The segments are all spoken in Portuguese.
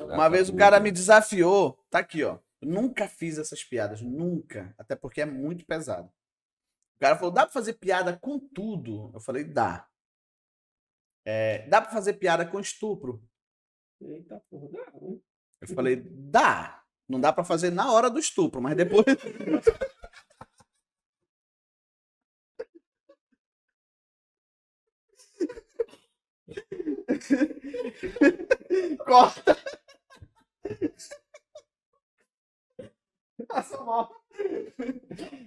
Uma vez o cara me desafiou, tá aqui, ó. nunca fiz essas piadas, nunca. Até porque é muito pesado. O cara falou: dá pra fazer piada com tudo? Eu falei: dá. É, dá pra fazer piada com estupro? Eita porra, dá. Né? Eu falei: dá. Não dá pra fazer na hora do estupro, mas depois. Corta.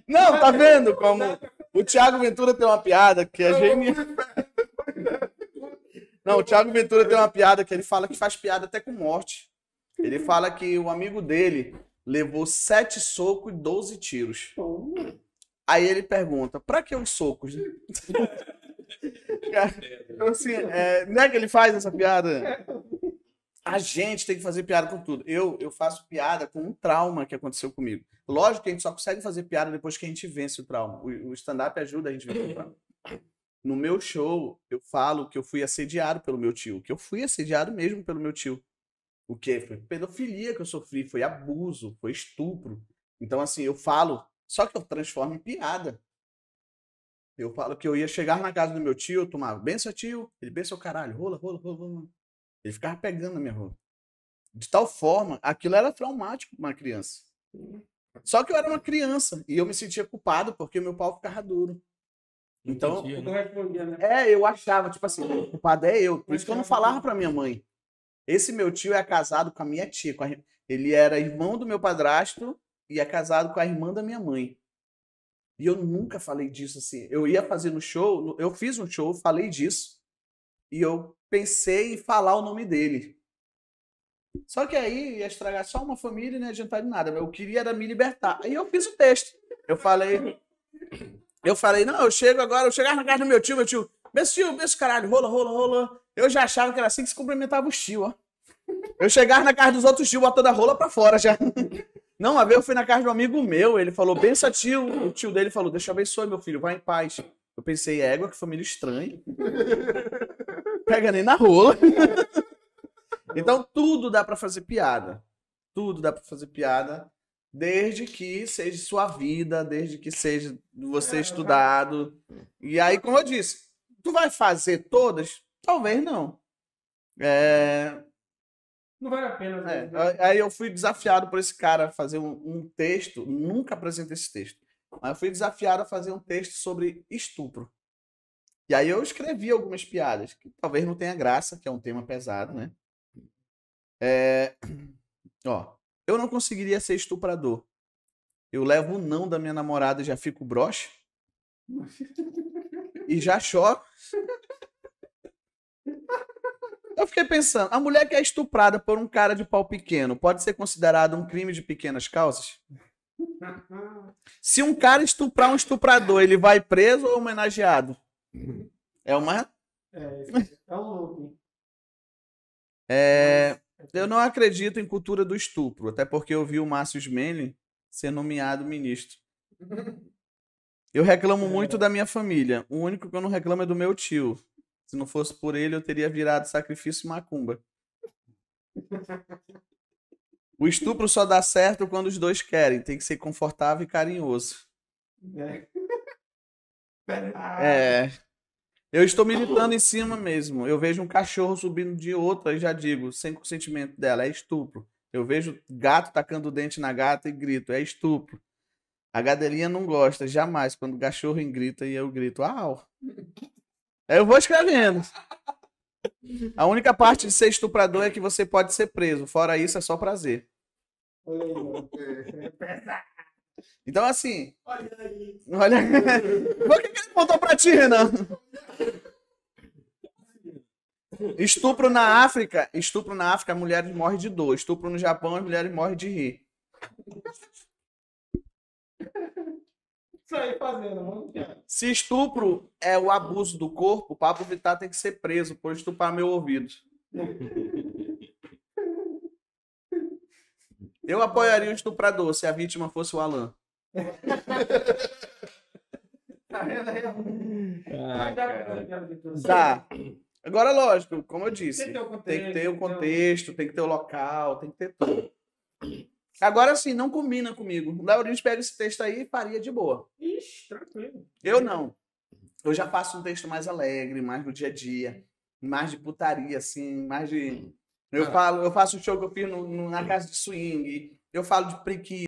Não, tá vendo como o Thiago Ventura tem uma piada que é genial. Não, o Thiago Ventura tem uma piada que ele fala que faz piada até com morte. Ele fala que o amigo dele levou sete socos e doze tiros. Aí ele pergunta, pra que os socos? Cara, então, assim, é, não é que ele faz essa piada? É. A gente tem que fazer piada com tudo. Eu, eu faço piada com um trauma que aconteceu comigo. Lógico que a gente só consegue fazer piada depois que a gente vence o trauma. O, o stand-up ajuda a gente a vencer o trauma. No meu show, eu falo que eu fui assediado pelo meu tio, que eu fui assediado mesmo pelo meu tio. O que? Foi pedofilia que eu sofri, foi abuso, foi estupro. Então, assim, eu falo, só que eu transformo em piada. Eu falo que eu ia chegar na casa do meu tio, eu tomava, benção tio, ele benção o caralho, rola, rola, rola, rola. Ele ficava pegando a minha roupa. De tal forma, aquilo era traumático para uma criança. Uhum. Só que eu era uma criança e eu me sentia culpado porque meu pau ficava duro. Então, Entendi, né? né? é, eu achava, tipo assim, o culpado é eu. Por isso que eu não falava para minha mãe. Esse meu tio é casado com a minha tia. Com a... Ele era irmão do meu padrasto e é casado com a irmã da minha mãe. E eu nunca falei disso assim. Eu ia fazer no show, eu fiz um show, falei disso. E eu pensei em falar o nome dele. Só que aí ia estragar só uma família e não ia adiantar de nada. Eu queria era me libertar. Aí eu fiz o texto. Eu falei. Eu falei, não, eu chego agora, eu chegar ah, na casa do meu tio, meu tio. meu tio, meu caralho, rola, rola, rola. Eu já achava que era assim que se cumprimentava o tio, ó. Eu chegava na casa dos outros tio, botando a rola pra fora já. Não, a ver eu fui na casa de um amigo meu, ele falou, bença tio. O tio dele falou, deixa eu abençoar meu filho, vai em paz. Eu pensei, é égua, que família estranha pega nem na rola. então tudo dá para fazer piada. Tudo dá para fazer piada, desde que seja sua vida, desde que seja você estudado. E aí, como eu disse, tu vai fazer todas? Talvez não. É... Não vale a pena. É, né? aí eu fui desafiado por esse cara a fazer um, um texto, nunca apresentei esse texto, mas eu fui desafiado a fazer um texto sobre estupro. E aí eu escrevi algumas piadas, que talvez não tenha graça, que é um tema pesado, né? É... Ó, eu não conseguiria ser estuprador. Eu levo o não da minha namorada e já fico broche e já choro. Eu fiquei pensando, a mulher que é estuprada por um cara de pau pequeno pode ser considerada um crime de pequenas causas? Se um cara estuprar um estuprador, ele vai preso ou homenageado? É uma. É, tá é um looping. É, eu não acredito em cultura do estupro, até porque eu vi o Márcio Smelly ser nomeado ministro. Eu reclamo é. muito da minha família. O único que eu não reclamo é do meu tio. Se não fosse por ele, eu teria virado sacrifício macumba. O estupro só dá certo quando os dois querem. Tem que ser confortável e carinhoso. É. Ah, é. Eu estou militando em cima mesmo. Eu vejo um cachorro subindo de outra e já digo, sem consentimento dela, é estupro. Eu vejo gato tacando o dente na gata e grito, é estupro. A gadelinha não gosta, jamais, quando o cachorro grita e eu grito, au. Aí eu vou escrevendo. A única parte de ser estuprador é que você pode ser preso. Fora isso, é só prazer. Então, assim. Olha aí. Olha... O que ele botou pra ti, Renan? Estupro na África. Estupro na África, a mulheres morrem de dor. Estupro no Japão, a mulheres morrem de rir. Isso aí fazendo, mano. Se estupro é o abuso do corpo, o Papo Vittar tem que ser preso por estuprar meu ouvido. Eu apoiaria o estuprador se a vítima fosse o Alan. Tá. Ah, Agora, lógico, como eu disse, tem que ter o então. contexto, tem que ter o local, tem que ter tudo. Agora sim, não combina comigo. O Laurinho pega esse texto aí e faria de boa. Ixi, tranquilo. Eu não. Eu já faço um texto mais alegre, mais do dia a dia, mais de putaria, assim, mais de. Eu, ah. falo, eu faço o show que eu fiz no, no, na casa de swing, eu falo de prequisa.